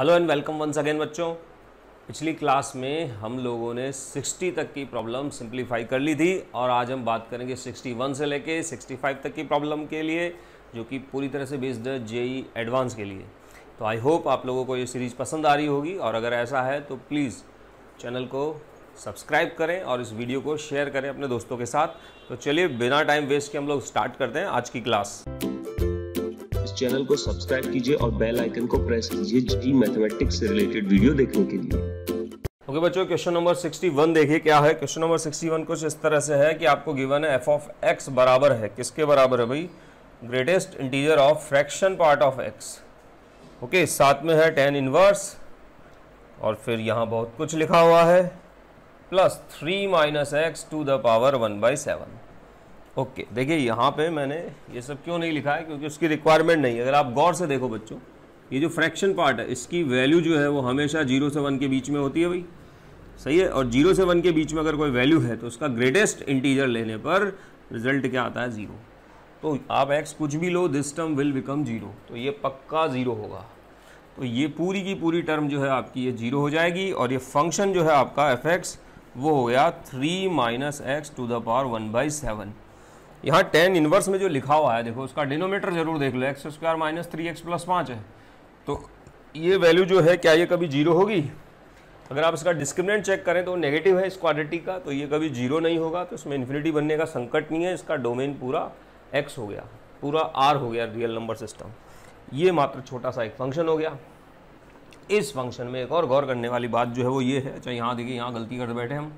hello and welcome once again बच्चों पिछली class में हम लोगों ने 60 तक की प्रॉब्लम सिंप्लीफाई कर ली थी और आज हम बात करेंगे 61 से लेके 65 तक की प्रॉब्लम के लिए जो कि पूरी तरह से बेस्ड है जेई एडवांस e के लिए तो आई होप आप लोगों को ये सीरीज़ पसंद आ रही होगी और अगर ऐसा है तो प्लीज़ चैनल को सब्सक्राइब करें और इस वीडियो को शेयर करें अपने दोस्तों के साथ तो चलिए बिना टाइम वेस्ट के हम लोग स्टार्ट करते हैं आज की क्लास चैनल को सब्सक्राइब कीजिए और बेल आइकन को प्रेस कीजिए जी मैथमेटिक्स से रिलेटेड वीडियो देखने के लिए ओके okay, बच्चों क्वेश्चन नंबर 61 देखिए क्या है क्वेश्चन नंबर 61 कुछ इस तरह से है कि आपको गिवन है एफ ऑफ एक्स बराबर है किसके बराबर है भाई greatest integer of fraction part of x okay साथ में है टेन इनवर्स और फिर यहाँ बहुत कुछ लिखा हुआ है plus three minus x to the power one by seven okay देखिए यहाँ पे मैंने ये सब क्यों नहीं लिखा है क्योंकि उसकी रिक्वायरमेंट नहीं है अगर आप गौर से देखो बच्चों ये जो फ्रैक्शन पार्ट है इसकी वैल्यू जो है वो हमेशा जीरो से वन के बीच में होती है भाई सही है और जीरो से वन के बीच में अगर कोई वैल्यू है तो उसका ग्रेटेस्ट इंटीजर लेने पर रिजल्ट क्या आता है ज़ीरो तो आप एक्स कुछ भी लो this term will become zero तो ये पक्का ज़ीरो होगा तो ये पूरी की पूरी टर्म जो है आपकी ये जीरो हो जाएगी और ये फंक्शन जो है आपका एफ एक्स वो हो गया three minus x to the power one by seven यहाँ टेन इन्वर्स में जो लिखा हुआ है देखो उसका डिनोमीटर जरूर देख लो x square minus three x plus पाँच है तो ये वैल्यू जो है क्या ये कभी जीरो होगी अगर आप इसका डिस्क्रिमिनेंट चेक करें तो नेगेटिव है इस क्वाड्रेटिक का तो ये कभी जीरो नहीं होगा तो इसमें इन्फिनिटी बनने का संकट नहीं है इसका डोमेन पूरा एक्स हो गया पूरा आर हो गया रियल नंबर सिस्टम ये मात्र छोटा सा एक फंक्शन हो गया इस फंक्शन में एक और गौर करने वाली बात जो है वो ये है अच्छा यहाँ देखिए यहाँ गलती कर बैठे हम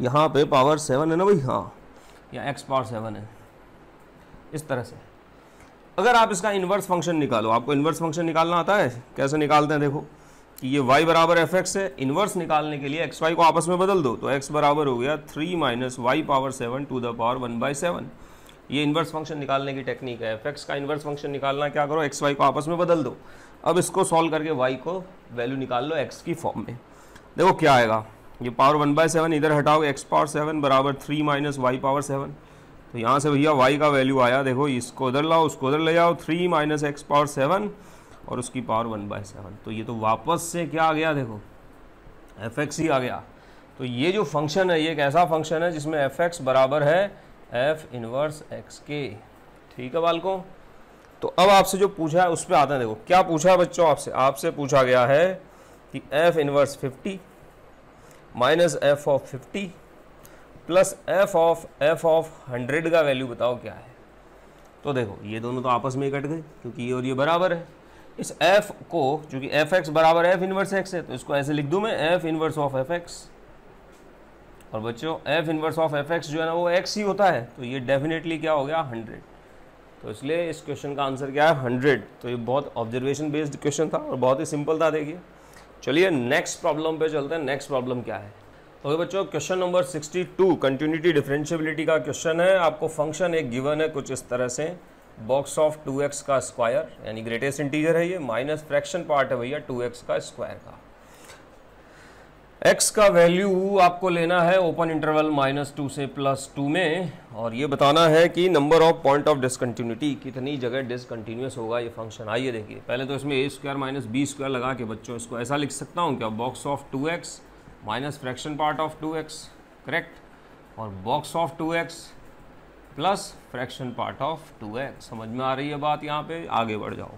यहाँ पे पावर सेवन है ना भाई हाँ या एक्स पावर सेवन है इस तरह से अगर आप इसका इन्वर्स फंक्शन निकालो आपको इन्वर्स फंक्शन निकालना आता है कैसे निकालते हैं देखो कि ये वाई बराबर एफ एक्स है इन्वर्स निकालने के लिए एक्स वाई को आपस में बदल दो तो एक्स बराबर हो गया three minus y power seven to the power one by seven ये इन्वर्स फंक्शन निकालने की टेक्निक है एफ एक्स का इन्वर्स फंक्शन निकालना क्या करो एक्स वाई को आपस में बदल दो अब इसको सॉल्व करके वाई को वैल्यू निकाल लो एक्स की फॉर्म में देखो क्या आएगा ये पावर वन बाय सेवन इधर हटाओ एक्स पावर सेवन बराबर three minus y power seven तो यहाँ से भैया वाई का वैल्यू आया देखो इसको उधर लाओ उसको उधर ले जाओ three minus x power seven और उसकी पावर वन बाय सेवन तो ये तो वापस से क्या आ गया देखो एफ एक्स ही आ गया तो ये जो फंक्शन है ये एक ऐसा फंक्शन है जिसमें एफ एक्स बराबर है एफ इनवर्स एक्स के ठीक है बालकों तो अब आपसे जो पूछा है उस पर आते हैं देखो क्या पूछा है बच्चों आपसे आपसे पूछा गया है कि f inverse fifty minus f of fifty plus f of f of hundred का वैल्यू बताओ क्या है तो देखो ये दोनों तो आपस में ही कट गए क्योंकि ये और ये बराबर है इस एफ को चूंकि एफ एक्स बराबर एफ इनवर्स एक्स है तो इसको ऐसे लिख दूं मैं f inverse of f x और बच्चों f inverse of f x जो है ना वो एक्स ही होता है तो ये डेफिनेटली क्या हो गया हंड्रेड तो इसलिए इस क्वेश्चन का आंसर क्या है हंड्रेड तो ये बहुत ऑब्जर्वेशन बेस्ड क्वेश्चन था और बहुत ही सिंपल था देखिए चलिए नेक्स्ट प्रॉब्लम पे चलते हैं नेक्स्ट प्रॉब्लम क्या है ओके तो बच्चों क्वेश्चन नंबर 62 कंटिन्यूटी डिफ्रेंशियबिलिटी का क्वेश्चन है आपको फंक्शन एक गिवन है कुछ इस तरह से बॉक्स ऑफ 2x का स्क्वायर यानी ग्रेटेस्ट इंटीजर है ये माइनस फ्रैक्शन पार्ट है भैया 2x का स्क्वायर का एक्स का वैल्यू आपको लेना है ओपन इंटरवल माइनस टू से प्लस टू में और ये बताना है कि number of point of discontinuity कितनी जगह डिसकंटिन्यूस होगा ये फंक्शन आइए देखिए पहले तो इसमें a square minus b square लगा के बच्चों इसको ऐसा लिख सकता हूँ क्या box of two x minus fraction part of two x correct और box of two x plus fraction part of two x समझ में आ रही है बात यहाँ पर आगे बढ़ जाओ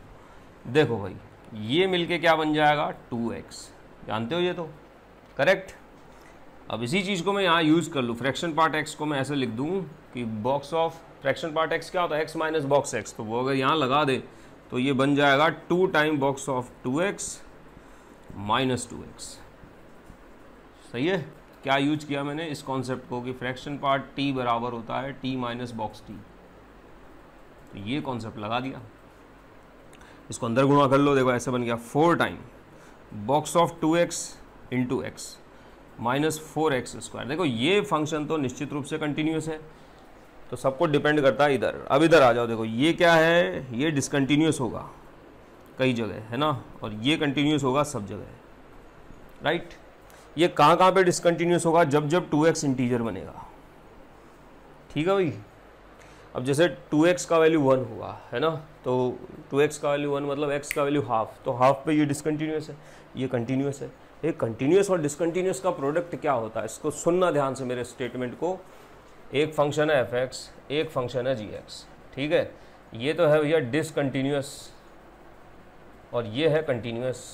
देखो भाई ये मिलके क्या बन जाएगा टू एक्स जानते हो ये तो करेक्ट अब इसी चीज़ को मैं यहाँ यूज़ कर लूँ फ्रैक्शन पार्ट एक्स को मैं ऐसे लिख दूँ कि box of fraction part x क्या होता है एक्स माइनस बॉक्स एक्स तो वो अगर यहाँ लगा दे तो ये बन जाएगा two time box of two x minus two x सही है क्या यूज किया मैंने इस कॉन्सेप्ट को कि फ्रैक्शन पार्ट टी बराबर होता है टी माइनस बॉक्स टी तो ये कॉन्सेप्ट लगा दिया इसको अंदर गुणा कर लो देखो ऐसे बन गया four time box of two x into x minus four x square देखो ये फंक्शन तो निश्चित रूप से कंटिन्यूस है तो सबको डिपेंड करता है इधर अब इधर आ जाओ देखो ये क्या है ये डिसकन्टिन्यूस होगा कई जगह है ना और ये कंटिन्यूस होगा सब जगह राइट ये कहाँ कहाँ पे डिसकन्टिन्यूस होगा जब जब टू एक्स इंटीजर बनेगा ठीक है भाई अब जैसे टू एक्स का वैल्यू वन होगा है ना तो टू एक्स का वैल्यू वन मतलब एक्स का वैल्यू हाफ तो हाफ पे ये डिसकन्टिन्यूस है ये कंटिन्यूस है एक कंटिन्यूस और डिसकंटिन्यूस का प्रोडक्ट क्या होता है इसको सुनना ध्यान से मेरे स्टेटमेंट को एक फंक्शन है एफ एक्स एक फंक्शन है जी एक्स ठीक है ये तो है भैया डिसकंटिन्यूस और ये है कंटिन्यूस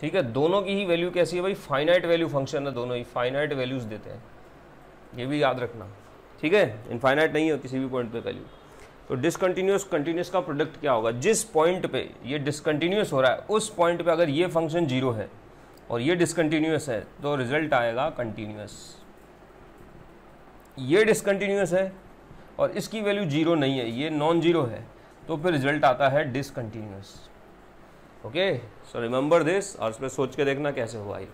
ठीक है दोनों की ही वैल्यू कैसी है भाई फाइनाइट वैल्यू फंक्शन है दोनों ही फाइनाइट वैल्यूज़ देते हैं ये भी याद रखना ठीक है इनफाइनाइट नहीं है किसी भी पॉइंट पे वैल्यू तो डिसकंटिन्यूस कंटिन्यूस का प्रोडक्ट क्या होगा जिस पॉइंट पे ये डिसकंटिन्यूस हो रहा है उस पॉइंट पे अगर ये फंक्शन जीरो है और ये डिसकंटिन्यूस है तो रिजल्ट आएगा कंटिन्यूस ये डिसकंटिन्यूस है और इसकी वैल्यू जीरो नहीं है ये नॉन जीरो है तो फिर रिजल्ट आता है discontinuous okay so remember this और इसमें सोच के देखना कैसे हुआ ये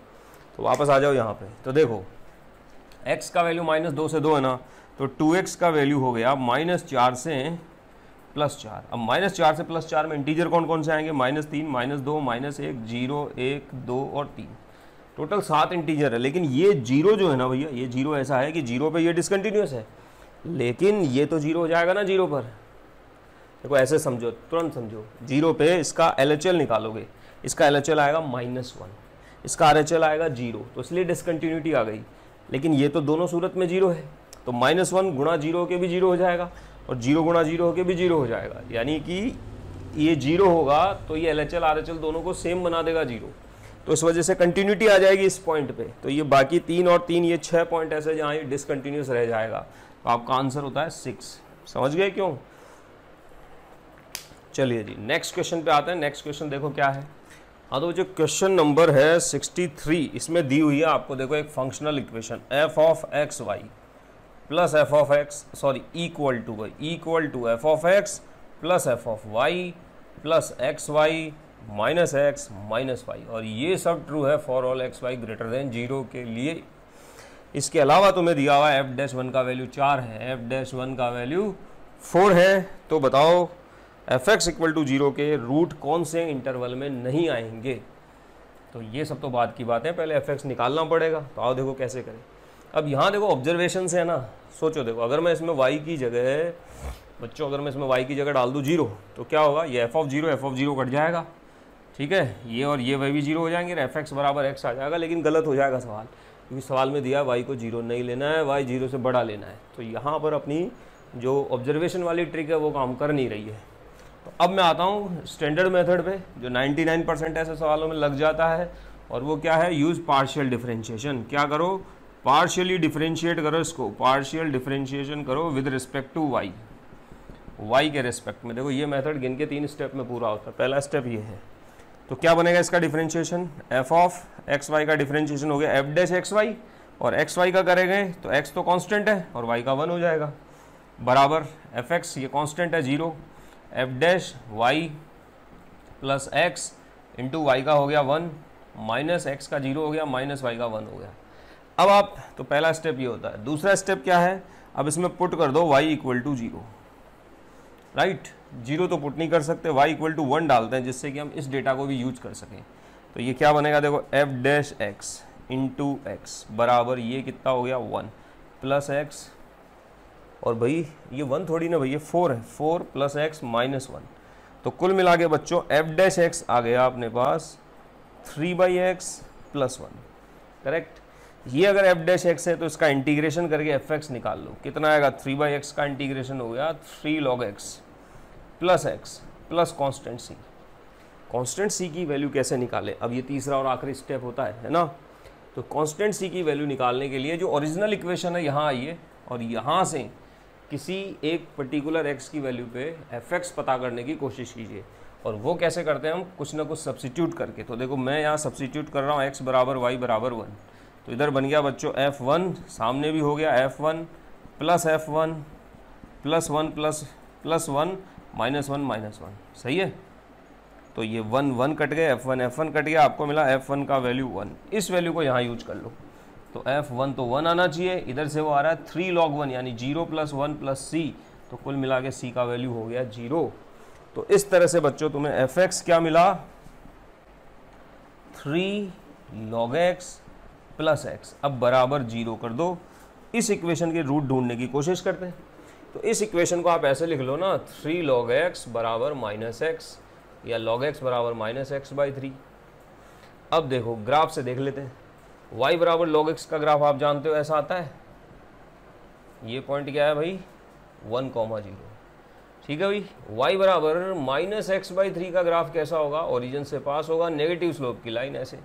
तो वापस आ जाओ यहाँ पे तो देखो x का वैल्यू माइनस दो से दो है ना तो 2x का वैल्यू हो गया माइनस चार से प्लस चार अब माइनस चार से प्लस चार में इंटीजर कौन कौन से आएंगे माइनस तीन माइनस दो माइनस एक जीरो एक दो और तीन टोटल सात इंटीजर है लेकिन ये जीरो जो है ना भैया ये जीरो ऐसा है कि जीरो पे ये डिसकंटिन्यूस है लेकिन ये तो जीरो हो जाएगा ना जीरो पर देखो ऐसे समझो तुरंत समझो जीरो पे इसका एल निकालोगे इसका एल आएगा माइनस वन इसका आर आएगा जीरो तो इसलिए डिसकंटिन्यूटी आ गई लेकिन ये तो दोनों सूरत में जीरो है तो माइनस वन गुणा जीरो के भी जीरो हो जाएगा और जीरो गुणा जीरो होकर भी जीरो हो जाएगा यानी कि ये जीरो होगा तो ये L H L R H L दोनों को सेम बना देगा जीरो तो इस वजह से कंटिन्यूटी आ जाएगी इस पॉइंट पे तो ये बाकी तीन और तीन ये छः पॉइंट ऐसे जहाँ ये डिसकंटिन्यूस रह जाएगा तो आपका आंसर होता है सिक्स समझ गए क्यों चलिए जी नेक्स्ट क्वेश्चन पे आते हैं नेक्स्ट क्वेश्चन देखो क्या है हाँ तो जो क्वेश्चन नंबर है 63 इसमें दी हुई है आपको देखो एक functional equation f of x y plus f of x sorry equal to equal to f of x plus f of y plus x y minus x minus y और ये सब ट्रू है for all x y greater than zero के लिए इसके अलावा तुम्हें दिया हुआ एफ डैश वन का वैल्यू चार है एफ डैश वन का वैल्यू फोर है तो बताओ f x equal to zero के रूट कौन से इंटरवल में नहीं आएंगे तो ये सब तो बात की बात है पहले एफ एक्स निकालना पड़ेगा तो आओ देखो कैसे करें अब यहाँ देखो ऑब्जर्वेशन से है ना सोचो देखो अगर मैं इसमें वाई की जगह बच्चों अगर मैं इसमें वाई की जगह डाल दूँ जीरो तो क्या होगा ये f of zero f of zero cut जाएगा ठीक है ये और ये वाई भी जीरो हो जाएंगे एफ एक्स बराबर एक्स आ जाएगा लेकिन गलत हो जाएगा सवाल क्योंकि सवाल में दिया वाई को जीरो नहीं लेना है वाई जीरो से बड़ा लेना है तो यहाँ पर अपनी जो ऑब्जर्वेशन वाली ट्रिक है वो काम कर नहीं रही है तो अब मैं आता हूँ स्टैंडर्ड मेथड पे जो 99 परसेंट ऐसे सवालों में लग जाता है और वो क्या है यूज़ पार्शियल डिफरेंशिएशन क्या करो पार्शियली डिफ्रेंशिएट करो इसको पार्शियल डिफ्रेंशिएशन करो with respect to y y के रिस्पेक्ट में देखो ये मेथड गिन के तीन स्टेप में पूरा होता है पहला स्टेप ये है तो क्या बनेगा इसका differentiation f of x y का डिफ्रेंशिएशन हो गया एफ डैश एक्स वाई और एक्स वाई का करेंगे तो एक्स तो कांस्टेंट है और वाई का वन हो जाएगा बराबर एफ एक्स ये कांस्टेंट है zero f dash y plus x into y का हो गया वन माइनस एक्स का जीरो हो गया माइनस वाई का वन हो गया अब आप तो पहला स्टेप ये होता है दूसरा स्टेप क्या है अब इसमें पुट कर दो y equal to zero right zero तो पुट नहीं कर सकते y इक्वल टू वन डालते हैं जिससे कि हम इस डेटा को भी यूज कर सकें तो ये क्या बनेगा देखो f dash x to x बराबर ये कितना हो गया वन प्लस एक्स और भाई ये वन थोड़ी ना भैया फोर है four plus x minus one तो कुल मिला के बच्चों एफ डैश एक्स आ गया अपने पास three by x plus one correct ये अगर एफ डैश एक्स है तो इसका इंटीग्रेशन करके एफ एक्स निकाल लो कितना आएगा थ्री बाई एक्स का इंटीग्रेशन हो गया three log x plus x plus constant C constant C की वैल्यू कैसे निकाले अब ये तीसरा और आखिरी स्टेप होता है है ना तो कॉन्स्टेंट सी की वैल्यू निकालने के लिए जो ओरिजिनल इक्वेशन है यहाँ आइए और यहाँ से किसी एक पर्टिकुलर एक्स की वैल्यू पे एफ एक्स पता करने की कोशिश कीजिए और वो कैसे करते हैं हम कुछ ना कुछ सब्सिट्यूट करके तो देखो मैं यहाँ सब्सिट्यूट कर रहा हूँ एक्स बराबर वाई बराबर वन तो इधर बन गया बच्चों एफ़ वन सामने भी हो गया f one plus f one plus one plus plus one minus one minus one सही है तो ये वन वन कट गए f one f one cut गया आपको मिला एफ़ वन का वैल्यू वन इस वैल्यू को यहाँ यूज कर लो तो एफ़ वन तो वन आना चाहिए इधर से वो आ रहा है थ्री लॉग वन यानी zero plus one plus C तो कुल मिला के सी का वैल्यू हो गया जीरो तो इस तरह से बच्चों तुम्हें एफ एक्स क्या मिला three log x plus x अब बराबर जीरो कर दो इस इक्वेशन के रूट ढूंढने की कोशिश करते हैं तो इस इक्वेशन को आप ऐसे लिख लो ना थ्री लॉग एक्स बराबर माइनस एक्स या लॉग एक्स बराबर माइनस एक्स बाई थ्री अब देखो ग्राफ से देख लेते हैं वाई बराबर लॉग एक्स का ग्राफ आप जानते हो ऐसा आता है ये पॉइंट क्या है भाई वन कॉमा जीरो ठीक है भाई वाई बराबर माइनस एक्स बाई थ्री का ग्राफ कैसा होगा ओरिजिन से पास होगा नेगेटिव स्लोप की लाइन ऐसे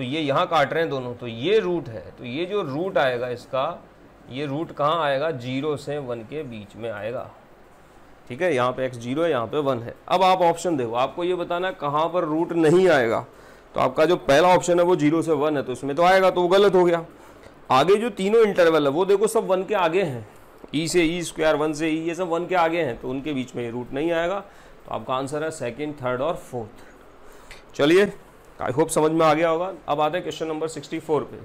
तो ये यहाँ काट रहे हैं दोनों तो ये रूट है तो ये जो रूट आएगा इसका ये रूट कहाँ आएगा जीरो से वन के बीच में आएगा ठीक है यहाँ पे एक्स जीरो है यहाँ पे वन है अब आप ऑप्शन देखो आपको ये बताना है कहाँ पर रूट नहीं आएगा तो आपका जो पहला ऑप्शन है वो जीरो से वन है तो इसमें तो आएगा तो वो गलत हो गया आगे जो तीनों इंटरवल है वो देखो सब वन के आगे हैं ई e से ई स्क्वायर वन से ई e, ये सब वन के आगे हैं तो उनके बीच में ये रूट नहीं आएगा तो आपका आंसर है सेकेंड थर्ड और फोर्थ चलिए आई होप समझ में आ गया होगा अब आते हैं क्वेश्चन नंबर 64 पे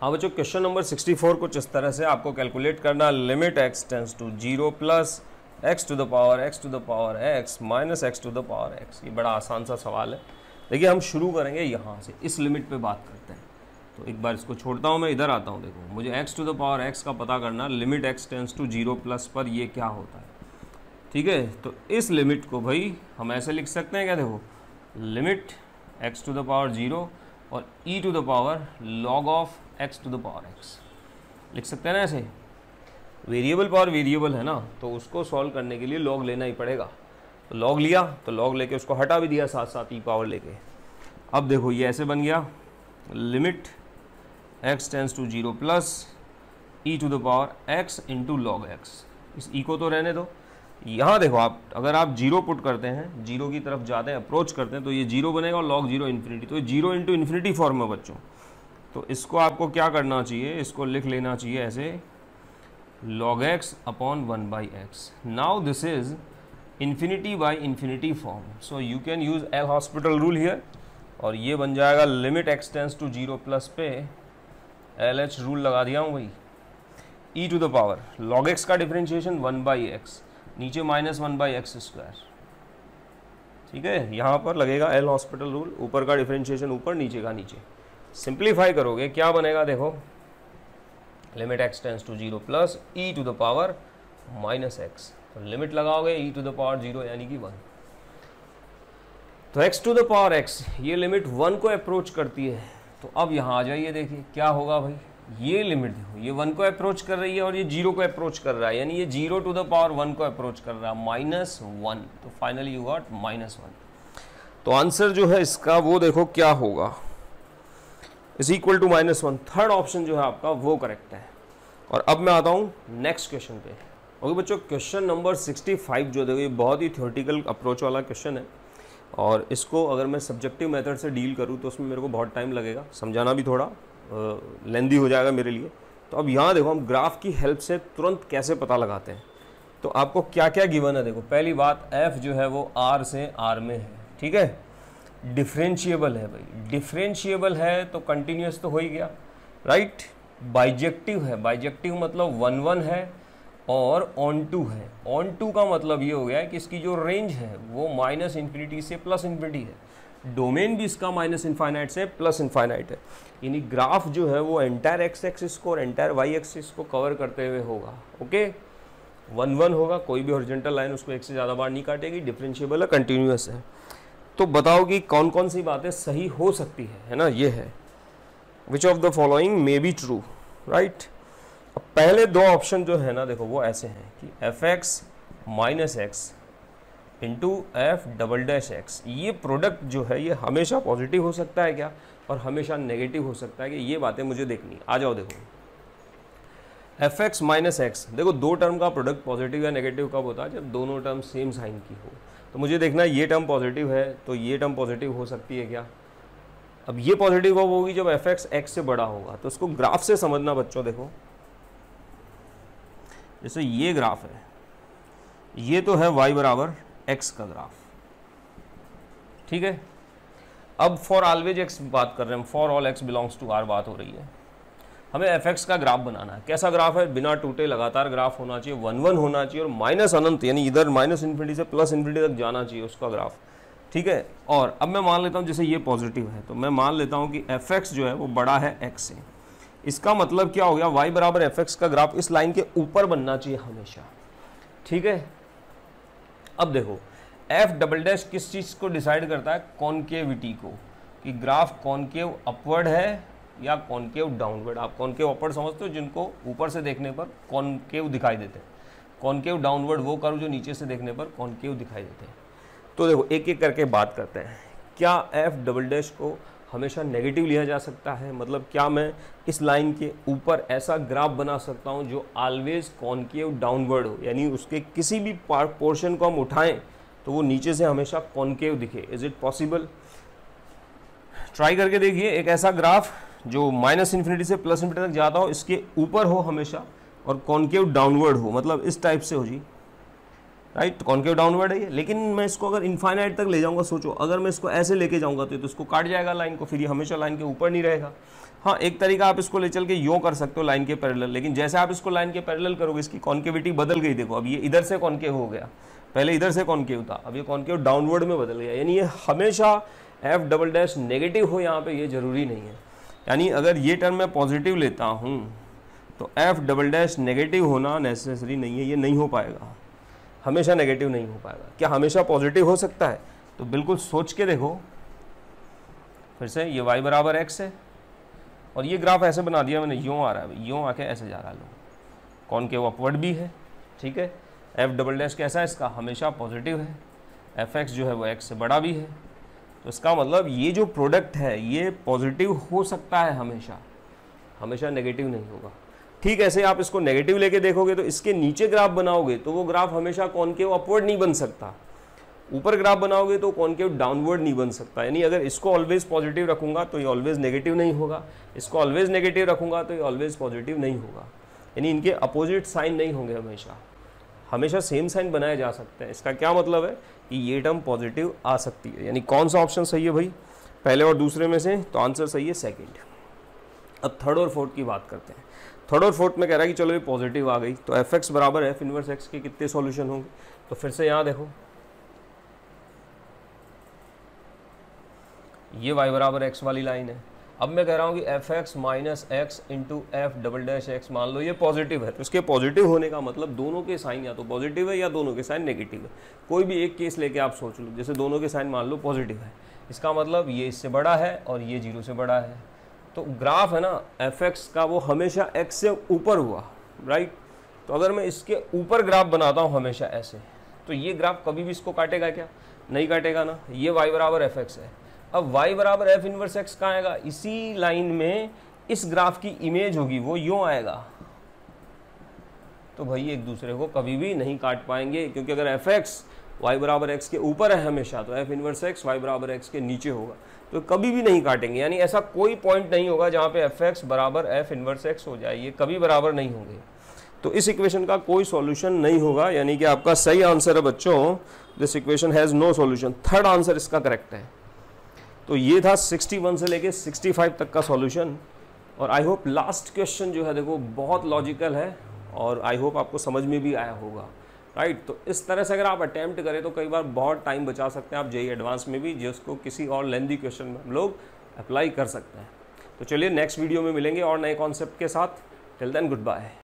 हाँ बच्चों क्वेश्चन नंबर 64 कुछ इस तरह से आपको कैलकुलेट करना limit x tends to zero plus x to the power x to the power x minus x to the power x ये बड़ा आसान सा सवाल है देखिए हम शुरू करेंगे यहाँ से इस लिमिट पे बात करते हैं तो एक बार इसको छोड़ता हूँ मैं इधर आता हूँ देखो मुझे x to the power x का पता करना limit x tends to zero plus पर ये क्या होता है ठीक है तो इस लिमिट को भाई हम ऐसे लिख सकते हैं क्या देखो limit x to the power zero और e to the power log of x to the power x लिख सकते हैं ना ऐसे वेरिएबल पावर वेरिएबल है ना तो उसको सॉल्व करने के लिए लॉग लेना ही पड़ेगा तो लॉग लिया तो लॉग लेके उसको हटा भी दिया साथ साथ ई पावर लेके अब देखो ये ऐसे बन गया limit x tends to zero plus e to the power x into log x इस ई e को तो रहने दो यहाँ देखो आप अगर आप जीरो पुट करते हैं जीरो की तरफ जाते हैं अप्रोच करते हैं तो ये जीरो बनेगा और लॉग जीरो इन्फिनिटी तो ये जीरो इंटू इन्फिनिटी फॉर्म है बच्चों तो इसको आपको क्या करना चाहिए इसको लिख लेना चाहिए ऐसे log x upon one by x now this is infinity by infinity form so you can use L hospital rule here और ये बन जाएगा limit x tends to zero plus पे एल एच रूल लगा दिया हूँ भाई e to the power log x का डिफ्रेंशिएशन वन बाई एक्स नीचे minus one by x square ठीक है यहाँ पर लगेगा एल हॉस्पिटल रूल ऊपर का डिफ्रेंशिएशन ऊपर नीचे का नीचे सिंप्लीफाई करोगे क्या बनेगा देखो limit x tends to zero plus e to the power minus x तो लिमिट लगाओगे e to the power zero यानी कि वन तो x to the power x ये लिमिट वन को अप्रोच करती है तो अब यहाँ आ जाइए देखिए क्या होगा भाई ये लिमिट देखो ये वन को अप्रोच कर रही है और ये जीरो को अप्रोच कर रहा है यानी ये zero to the power one को अप्रोच कर रहा है माइनस वन तो finally you got minus one तो आंसर जो है इसका वो देखो क्या होगा is equal to minus one third option जो है आपका वो करेक्ट है और अब मैं आता हूँ नेक्स्ट क्वेश्चन पे ओके बच्चों क्वेश्चन नंबर सिक्सटी फाइव जो देखो ये बहुत ही थियोटिकल अप्रोच वाला क्वेश्चन है और इसको अगर मैं सब्जेक्टिव मेथड से डील करूँ तो उसमें मेरे को बहुत टाइम लगेगा समझाना भी थोड़ा लेंदी हो जाएगा मेरे लिए तो अब यहाँ देखो हम ग्राफ की हेल्प से तुरंत कैसे पता लगाते हैं तो आपको क्या क्या गिवन है देखो पहली बात एफ जो है वो आर से आर में है ठीक है डिफ्रेंशिएबल है भाई डिफ्रेंशिएबल है तो कंटिन्यूस तो हो ही गया राइट बाइजेक्टिव है बाइजेक्टिव मतलब वन वन है और ऑन टू है ऑन टू का मतलब ये हो गया है कि इसकी जो रेंज है वो माइनस इन्फिनिटी से प्लस इन्फिनिटी है डोमेन भी इसका माइनस इन्फाइनाइट से प्लस इन्फाइनाइट है यानी ग्राफ जो है वो एंटायर एक्स एक्सिस को और एंटायर वाई एक्सिस को कवर करते हुए होगा ओके वन वन होगा कोई भी ओरिजेंटल लाइन उसको एक से ज़्यादा बार नहीं काटेगी डिफ्रेंशियबल है कंटिन्यूस है तो बताओ कि कौन कौन सी बातें सही हो सकती है है ना ये है which of the following may be true right पहले दो ऑप्शन जो है ना देखो वो ऐसे हैं कि f x minus x into f double dash x ये प्रोडक्ट जो है ये हमेशा पॉजिटिव हो सकता है क्या और हमेशा नेगेटिव हो सकता है कि ये बातें मुझे देखनी आ जाओ देखो एफ एक्स माइनस एक्स देखो दो टर्म का प्रोडक्ट पॉजिटिव या नेगेटिव कब होता है जब दोनों टर्म सेम साइन की हो तो मुझे देखना ये टर्म पॉजिटिव है तो ये टर्म पॉजिटिव हो सकती है क्या अब ये पॉजिटिव कब होगी जब एफ एक्स एक्स से बड़ा होगा तो उसको ग्राफ से समझना बच्चों देखो जैसे ये ग्राफ है ये तो है वाई बराबर एक्स का ग्राफ ठीक है अब फॉर ऑलवेज एक्स बात कर रहे हैं for all x belongs to R बात हो रही है हमें एफ एक्स का ग्राफ बनाना है कैसा ग्राफ है बिना टूटे लगातार ग्राफ होना चाहिए वन वन होना चाहिए और माइनस अनंत यानी इधर माइनस इन्फिनिटी से प्लस इन्फिनिटी तक जाना चाहिए उसका ग्राफ ठीक है और अब मैं मान लेता हूँ जैसे ये पॉजिटिव है तो मैं मान लेता हूँ कि एफ एक्स जो है वो बड़ा है एक्स से इसका मतलब क्या हो गया वाई बराबर एफ एक्स का ग्राफ इस लाइन के ऊपर बनना चाहिए हमेशा ठीक है अब देखो एफ डबल डैश किस चीज़ को डिसाइड करता है कॉनकेविटी को कि ग्राफ कॉनकेव अपवर्ड है या कॉनकेव डाउनवर्ड आप कॉनकेव अपवर्ड समझते हो जिनको ऊपर से देखने पर कॉनकेव दिखाई देते हैं कॉनकेव डाउनवर्ड वो करो जो नीचे से देखने पर कॉनकेव दिखाई देते हैं तो देखो एक एक करके बात करते हैं क्या एफ डबल डैश को हमेशा नेगेटिव लिया जा सकता है मतलब क्या मैं इस लाइन के ऊपर ऐसा ग्राफ बना सकता हूँ जो ऑलवेज कॉन्केव डाउनवर्ड हो यानी उसके किसी भी पोर्शन को हम उठाएं तो वो नीचे से हमेशा कॉन्केव दिखे इज़ इट पॉसिबल ट्राई करके देखिए एक ऐसा ग्राफ जो माइनस इन्फिनिटी से प्लस इन्फिनिटी तक जाता हो इसके ऊपर हो हमेशा और कॉन्केव डाउनवर्ड हो मतलब इस टाइप से हो जी राइट कॉन्केव डाउनवर्ड है ये लेकिन मैं इसको अगर इन्फाइनाइट तक ले जाऊंगा सोचो अगर मैं इसको ऐसे लेके जाऊंगा तो, तो इसको काट जाएगा लाइन को फिर ये हमेशा लाइन के ऊपर नहीं रहेगा हाँ एक तरीका आप इसको ले चल के यो कर सकते हो लाइन के पैरेलल लेकिन जैसे आप इसको लाइन के पैरेलल करोगे इसकी कॉन्केविटी बदल गई देखो अब ये इधर से कॉन्केव हो गया पहले इधर से कॉन्केव था अब ये कॉन्केव डाउनवर्ड में बदल गया यानी ये हमेशा एफ डबल डैश नेगेटिव हो यहाँ पर ये ज़रूरी नहीं है यानी अगर ये टर्म मैं पॉजिटिव लेता हूँ तो एफ डबल डैश नेगेटिव होना नेसेसरी नहीं है ये नहीं हो पाएगा हमेशा नेगेटिव नहीं हो पाएगा क्या हमेशा पॉजिटिव हो सकता है तो बिल्कुल सोच के देखो फिर से ये वाई बराबर एक्स है और ये ग्राफ ऐसे बना दिया मैंने यूँ आ रहा है यूँ आके ऐसे जा रहा है लोग कौन के वो अपवर्ड भी है ठीक है एफ डबल डैश कैसा है इसका हमेशा पॉजिटिव है एफ एक्स जो है वो एक्स से बड़ा भी है तो इसका मतलब ये जो प्रोडक्ट है ये पॉजिटिव हो सकता है हमेशा हमेशा नेगेटिव नहीं होगा ठीक ऐसे आप इसको नेगेटिव लेके देखोगे तो इसके नीचे ग्राफ बनाओगे तो वो ग्राफ हमेशा के अपवर्ड नहीं बन सकता ऊपर ग्राफ बनाओगे तो के डाउनवर्ड नहीं बन सकता यानी अगर इसको ऑलवेज पॉजिटिव रखूंगा तो ये ऑलवेज नेगेटिव नहीं होगा इसको ऑलवेज नेगेटिव रखूंगा तो ये ऑलवेज पॉजिटिव नहीं होगा यानी इनके अपोजिट साइन नहीं होंगे हमेशा हमेशा सेम साइन बनाया जा सकते हैं इसका क्या मतलब है कि ये टर्म पॉजिटिव आ सकती है यानी कौन सा ऑप्शन सही है भाई पहले और दूसरे में से तो आंसर सही है सेकेंड अब थर्ड और फोर्थ की बात करते हैं थर्ड और फोर्थ में कह रहा है कि चलो ये पॉजिटिव आ गई तो एफ एक्स बराबर एफ इनवर्स एक्स के कितने सॉल्यूशन होंगे तो फिर से यहाँ देखो ये वाई बराबर एक्स वाली लाइन है अब मैं कह रहा हूँ कि f x minus x into f double dash x मान लो ये पॉजिटिव है तो इसके पॉजिटिव होने का मतलब दोनों के साइन या तो पॉजिटिव है या दोनों के साइन नेगेटिव है कोई भी एक केस लेके आप सोच लो जैसे दोनों के साइन मान लो पॉजिटिव है इसका मतलब ये इससे बड़ा है और ये जीरो से बड़ा है तो ग्राफ है ना एफ एक्स का वो हमेशा एक्स से ऊपर हुआ राइट तो अगर मैं इसके ऊपर ग्राफ बनाता हूँ हमेशा ऐसे तो ये ग्राफ कभी भी इसको काटेगा क्या नहीं काटेगा ना ये वाई बराबर एफ एक्स है अब वाई बराबर एफ इनवर्स एक्स का आएगा इसी लाइन में इस ग्राफ की इमेज होगी वो यूँ आएगा तो भाई एक दूसरे को कभी भी नहीं काट पाएंगे क्योंकि अगर एफ एक्स वाई बराबर एक्स के ऊपर है हमेशा तो एफ इनवर्स एक्स वाई बराबर एक्स के नीचे होगा तो कभी भी नहीं काटेंगे यानी ऐसा कोई पॉइंट नहीं होगा जहाँ पे एफ एक्स बराबर एफ इन्वर्स एक्स हो जाए ये कभी बराबर नहीं होंगे तो इस इक्वेशन का कोई सॉल्यूशन नहीं होगा यानी कि आपका सही आंसर है बच्चों this equation has no solution third answer इसका करेक्ट है तो ये था 61 से लेके 65 तक का सॉल्यूशन और आई होप लास्ट क्वेश्चन जो है देखो बहुत लॉजिकल है और आई होप आपको समझ में भी आया होगा राइट तो इस तरह से अगर आप अटैम्प्ट करें तो कई बार बहुत टाइम बचा सकते हैं आप जेई एडवांस e में भी जिसको किसी और लेंदी क्वेश्चन में हम लोग अप्लाई कर सकते हैं तो चलिए नेक्स्ट वीडियो में मिलेंगे और नए कॉन्सेप्ट के साथ टिल देन गुड बाय